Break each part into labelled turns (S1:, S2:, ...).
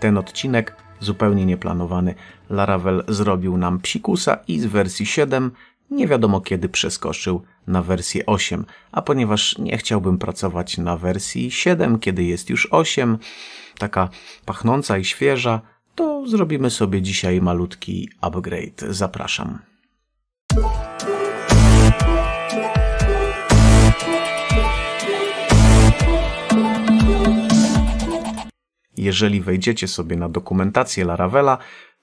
S1: Ten odcinek, zupełnie nieplanowany, Laravel zrobił nam psikusa i z wersji 7 nie wiadomo kiedy przeskoczył na wersję 8. A ponieważ nie chciałbym pracować na wersji 7, kiedy jest już 8, taka pachnąca i świeża, to zrobimy sobie dzisiaj malutki upgrade. Zapraszam. jeżeli wejdziecie sobie na dokumentację Laravela,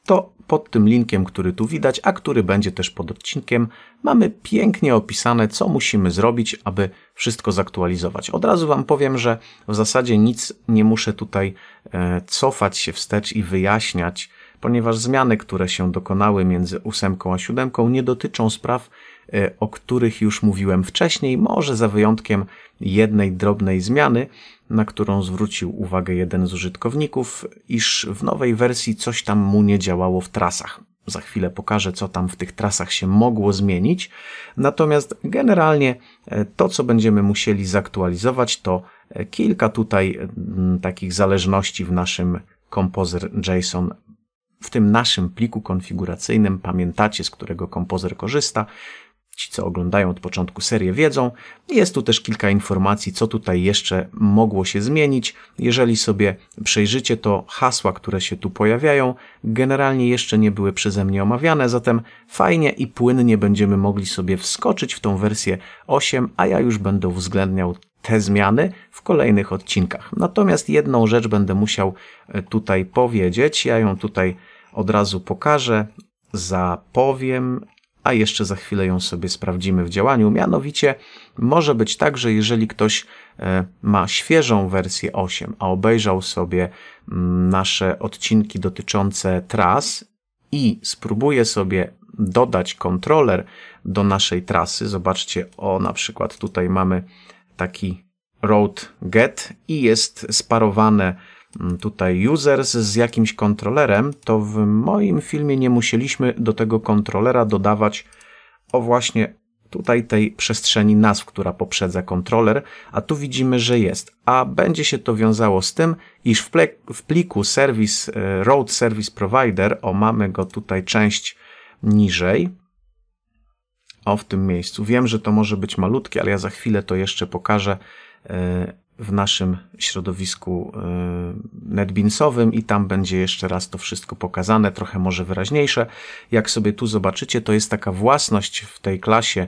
S1: to pod tym linkiem, który tu widać, a który będzie też pod odcinkiem, mamy pięknie opisane, co musimy zrobić, aby wszystko zaktualizować. Od razu Wam powiem, że w zasadzie nic nie muszę tutaj e, cofać się wstecz i wyjaśniać, ponieważ zmiany, które się dokonały między ósemką a siódemką, nie dotyczą spraw, Y, o których już mówiłem wcześniej, może za wyjątkiem jednej drobnej zmiany, na którą zwrócił uwagę jeden z użytkowników, iż w nowej wersji coś tam mu nie działało w trasach. Za chwilę pokażę, co tam w tych trasach się mogło zmienić. Natomiast generalnie y, to, co będziemy musieli zaktualizować, to y, kilka tutaj mm, takich zależności w naszym Composer JSON w tym naszym pliku konfiguracyjnym, pamiętacie z którego Composer korzysta, Ci, co oglądają od początku serię, wiedzą. Jest tu też kilka informacji, co tutaj jeszcze mogło się zmienić. Jeżeli sobie przejrzycie, to hasła, które się tu pojawiają, generalnie jeszcze nie były przeze mnie omawiane, zatem fajnie i płynnie będziemy mogli sobie wskoczyć w tą wersję 8, a ja już będę uwzględniał te zmiany w kolejnych odcinkach. Natomiast jedną rzecz będę musiał e, tutaj powiedzieć. Ja ją tutaj od razu pokażę, zapowiem a jeszcze za chwilę ją sobie sprawdzimy w działaniu. Mianowicie może być tak, że jeżeli ktoś e, ma świeżą wersję 8, a obejrzał sobie mm, nasze odcinki dotyczące tras i spróbuje sobie dodać kontroler do naszej trasy, zobaczcie, o na przykład tutaj mamy taki road get i jest sparowane Mm, tutaj users z jakimś kontrolerem, to w moim filmie nie musieliśmy do tego kontrolera dodawać o właśnie tutaj tej przestrzeni nazw, która poprzedza kontroler, a tu widzimy, że jest. A będzie się to wiązało z tym, iż w, plek, w pliku service, road service provider, o mamy go tutaj część niżej, o w tym miejscu. Wiem, że to może być malutkie, ale ja za chwilę to jeszcze pokażę e, w naszym środowisku y, netbeansowym i tam będzie jeszcze raz to wszystko pokazane, trochę może wyraźniejsze. Jak sobie tu zobaczycie, to jest taka własność w tej klasie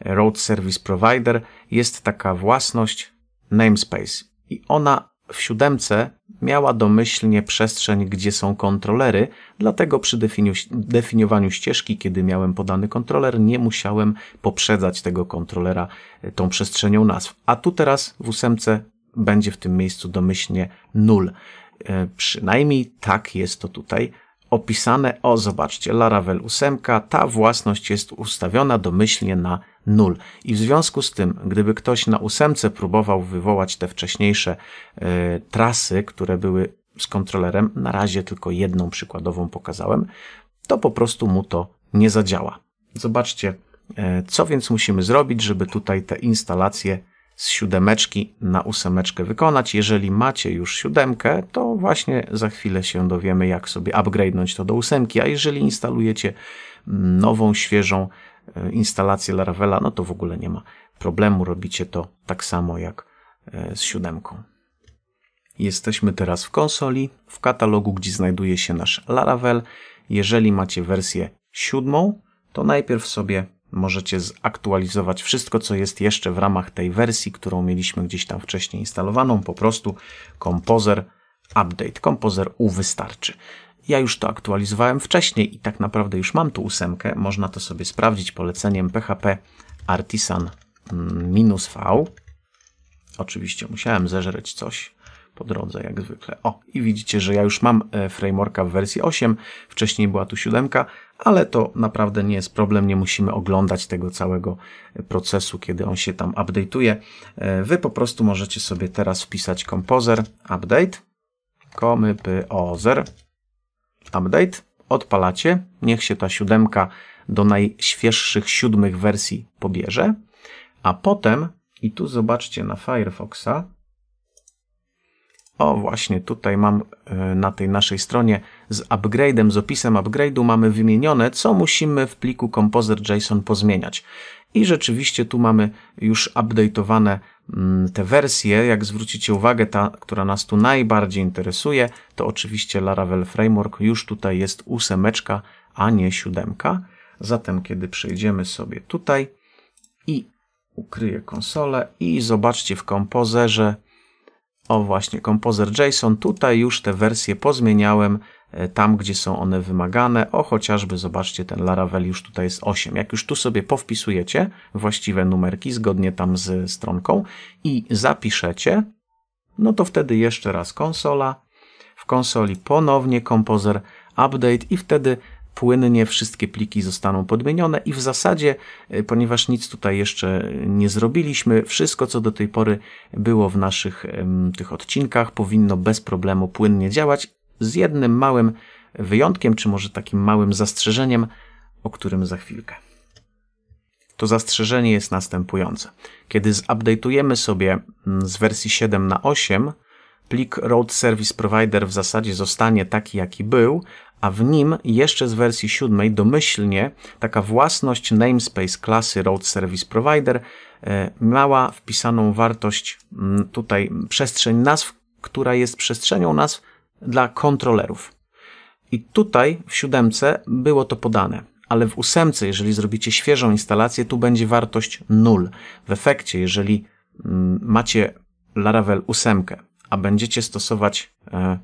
S1: Road Service Provider, jest taka własność namespace i ona w siódemce miała domyślnie przestrzeń, gdzie są kontrolery, dlatego przy definiu definiowaniu ścieżki, kiedy miałem podany kontroler, nie musiałem poprzedzać tego kontrolera y, tą przestrzenią nazw. A tu teraz w ósemce będzie w tym miejscu domyślnie nul. E, przynajmniej tak jest to tutaj opisane. O, zobaczcie, Laravel 8, ta własność jest ustawiona domyślnie na 0. I w związku z tym, gdyby ktoś na 8 próbował wywołać te wcześniejsze y, trasy, które były z kontrolerem, na razie tylko jedną przykładową pokazałem, to po prostu mu to nie zadziała. Zobaczcie, y, co więc musimy zrobić, żeby tutaj te instalacje z siódemeczki na ósemeczkę wykonać. Jeżeli macie już siódemkę, to właśnie za chwilę się dowiemy, jak sobie upgrade'nąć to do ósemki, a jeżeli instalujecie nową, świeżą e, instalację Laravela, no to w ogóle nie ma problemu, robicie to tak samo jak e, z siódemką. Jesteśmy teraz w konsoli, w katalogu, gdzie znajduje się nasz Laravel. Jeżeli macie wersję siódmą, to najpierw sobie możecie zaktualizować wszystko, co jest jeszcze w ramach tej wersji, którą mieliśmy gdzieś tam wcześniej instalowaną, po prostu Composer update, Composer U wystarczy. Ja już to aktualizowałem wcześniej i tak naprawdę już mam tu ósemkę, można to sobie sprawdzić poleceniem php artisan-v. Mm, Oczywiście musiałem zeżreć coś, po drodze, jak zwykle. O, i widzicie, że ja już mam e, frameworka w wersji 8, wcześniej była tu 7, ale to naprawdę nie jest problem, nie musimy oglądać tego całego e, procesu, kiedy on się tam update'uje. E, wy po prostu możecie sobie teraz wpisać Composer Update, komypyozer Update, odpalacie, niech się ta 7 do najświeższych siódmych wersji pobierze, a potem, i tu zobaczcie na Firefoxa, o, właśnie tutaj mam e, na tej naszej stronie z upgrade'em, z opisem upgrade'u mamy wymienione, co musimy w pliku composer.json pozmieniać. I rzeczywiście tu mamy już update'owane mm, te wersje. Jak zwrócicie uwagę, ta, która nas tu najbardziej interesuje, to oczywiście Laravel Framework. Już tutaj jest ósemeczka, a nie siódemka. Zatem, kiedy przejdziemy sobie tutaj i ukryję konsolę i zobaczcie w kompozerze, o właśnie, kompozer JSON. Tutaj już te wersje pozmieniałem e, tam, gdzie są one wymagane. O, chociażby zobaczcie, ten Laravel już tutaj jest 8. Jak już tu sobie powpisujecie właściwe numerki zgodnie tam z stronką i zapiszecie, no to wtedy jeszcze raz konsola. W konsoli ponownie kompozer Update i wtedy płynnie wszystkie pliki zostaną podmienione i w zasadzie, e, ponieważ nic tutaj jeszcze nie zrobiliśmy, wszystko co do tej pory było w naszych tych odcinkach powinno bez problemu płynnie działać z jednym małym wyjątkiem, czy może takim małym zastrzeżeniem, o którym za chwilkę. To zastrzeżenie jest następujące. Kiedy zupdate'ujemy sobie mm, z wersji 7 na 8, plik Road Service Provider w zasadzie zostanie taki, jaki był, a w nim jeszcze z wersji 7 domyślnie taka własność namespace klasy Road Service Provider e, miała wpisaną wartość mm, tutaj przestrzeń nazw, która jest przestrzenią nazw dla kontrolerów. I tutaj w siódemce było to podane, ale w ósemce, jeżeli zrobicie świeżą instalację, tu będzie wartość 0. W efekcie, jeżeli mm, macie Laravel 8 a będziecie stosować e,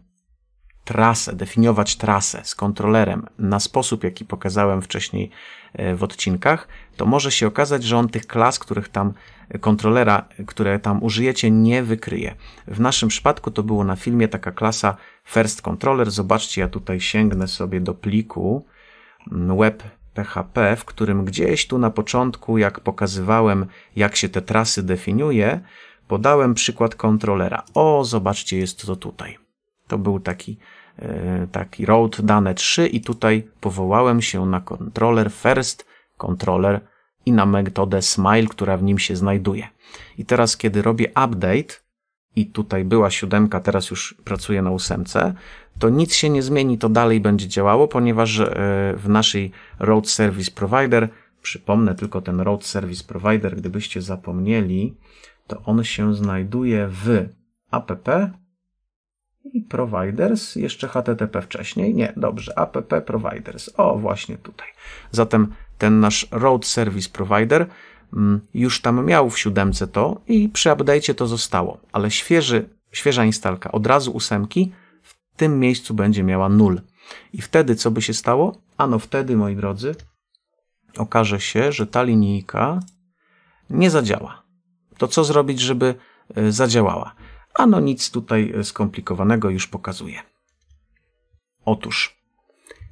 S1: trasę, definiować trasę z kontrolerem na sposób, jaki pokazałem wcześniej e, w odcinkach, to może się okazać, że on tych klas, których tam e, kontrolera, e, które tam użyjecie, nie wykryje. W naszym przypadku to było na filmie taka klasa first controller. Zobaczcie, ja tutaj sięgnę sobie do pliku mm, web PHP, w którym gdzieś tu na początku, jak pokazywałem, jak się te trasy definiuje, Podałem przykład kontrolera. O, zobaczcie, jest to tutaj. To był taki, e, taki road dane 3 i tutaj powołałem się na kontroler first, kontroler i na metodę smile, która w nim się znajduje. I teraz, kiedy robię update, i tutaj była siódemka, teraz już pracuję na ósemce, to nic się nie zmieni, to dalej będzie działało, ponieważ e, w naszej Road Service Provider, przypomnę tylko ten Road Service Provider, gdybyście zapomnieli, to on się znajduje w app i providers, jeszcze http wcześniej. Nie, dobrze, app providers. O, właśnie tutaj. Zatem ten nasz road service provider mm, już tam miał w siódemce to i przy update'cie to zostało, ale świeży, świeża instalka od razu ósemki w tym miejscu będzie miała nul. I wtedy co by się stało? Ano wtedy, moi drodzy, okaże się, że ta linijka nie zadziała to co zrobić, żeby e, zadziałała? Ano nic tutaj e, skomplikowanego już pokazuję. Otóż,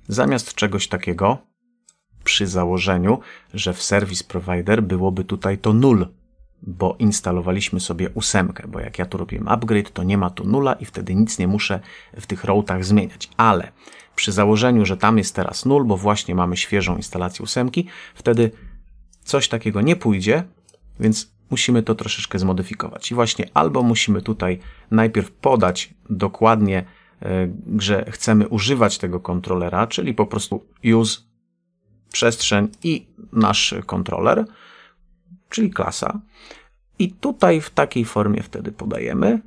S1: zamiast czegoś takiego, przy założeniu, że w Service Provider byłoby tutaj to 0, bo instalowaliśmy sobie ósemkę, bo jak ja tu robiłem upgrade, to nie ma tu nula i wtedy nic nie muszę w tych routach zmieniać. Ale przy założeniu, że tam jest teraz 0, bo właśnie mamy świeżą instalację ósemki, wtedy coś takiego nie pójdzie, więc musimy to troszeczkę zmodyfikować. I właśnie albo musimy tutaj najpierw podać dokładnie, e, że chcemy używać tego kontrolera, czyli po prostu use przestrzeń i nasz kontroler, czyli klasa. I tutaj w takiej formie wtedy podajemy,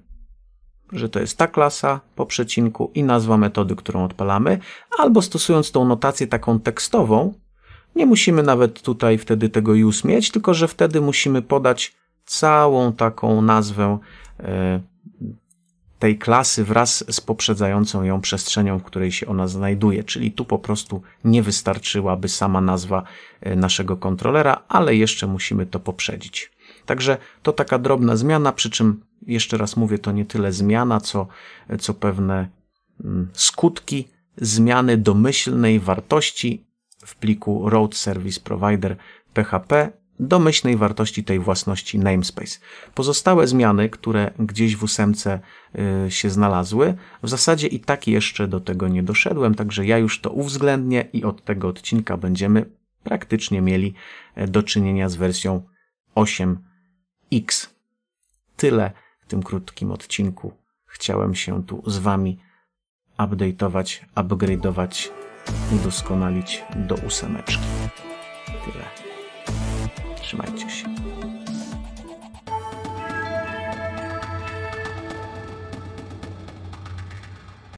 S1: że to jest ta klasa po przecinku i nazwa metody, którą odpalamy, albo stosując tą notację taką tekstową, nie musimy nawet tutaj wtedy tego use mieć, tylko że wtedy musimy podać całą taką nazwę e, tej klasy wraz z poprzedzającą ją przestrzenią, w której się ona znajduje. Czyli tu po prostu nie wystarczyłaby sama nazwa e, naszego kontrolera, ale jeszcze musimy to poprzedzić. Także to taka drobna zmiana, przy czym jeszcze raz mówię, to nie tyle zmiana, co, co pewne mm, skutki zmiany domyślnej wartości w pliku Road Service Provider PHP domyślnej wartości tej własności namespace. Pozostałe zmiany, które gdzieś w ósemce y, się znalazły, w zasadzie i tak jeszcze do tego nie doszedłem, także ja już to uwzględnię i od tego odcinka będziemy praktycznie mieli e, do czynienia z wersją 8x. Tyle w tym krótkim odcinku. Chciałem się tu z Wami update'ować, upgrade'ować udoskonalić do ósemeczki. Tyle. Trzymajcie się.